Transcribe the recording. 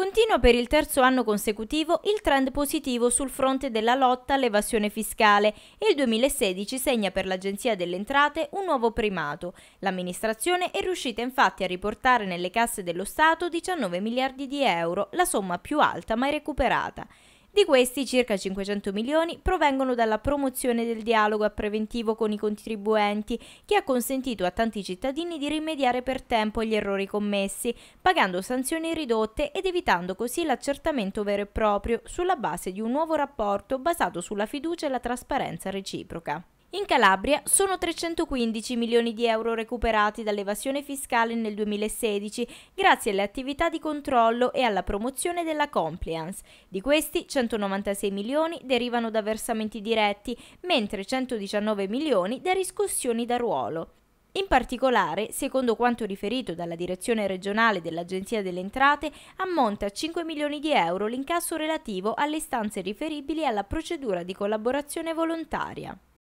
Continua per il terzo anno consecutivo il trend positivo sul fronte della lotta all'evasione fiscale e il 2016 segna per l'Agenzia delle Entrate un nuovo primato. L'amministrazione è riuscita infatti a riportare nelle casse dello Stato 19 miliardi di euro, la somma più alta mai recuperata. Di questi circa 500 milioni provengono dalla promozione del dialogo a preventivo con i contribuenti, che ha consentito a tanti cittadini di rimediare per tempo agli errori commessi, pagando sanzioni ridotte ed evitando così l'accertamento vero e proprio, sulla base di un nuovo rapporto basato sulla fiducia e la trasparenza reciproca. In Calabria sono 315 milioni di euro recuperati dall'evasione fiscale nel 2016 grazie alle attività di controllo e alla promozione della compliance. Di questi 196 milioni derivano da versamenti diretti, mentre 119 milioni da riscossioni da ruolo. In particolare, secondo quanto riferito dalla direzione regionale dell'Agenzia delle Entrate, ammonta a 5 milioni di euro l'incasso relativo alle stanze riferibili alla procedura di collaborazione volontaria.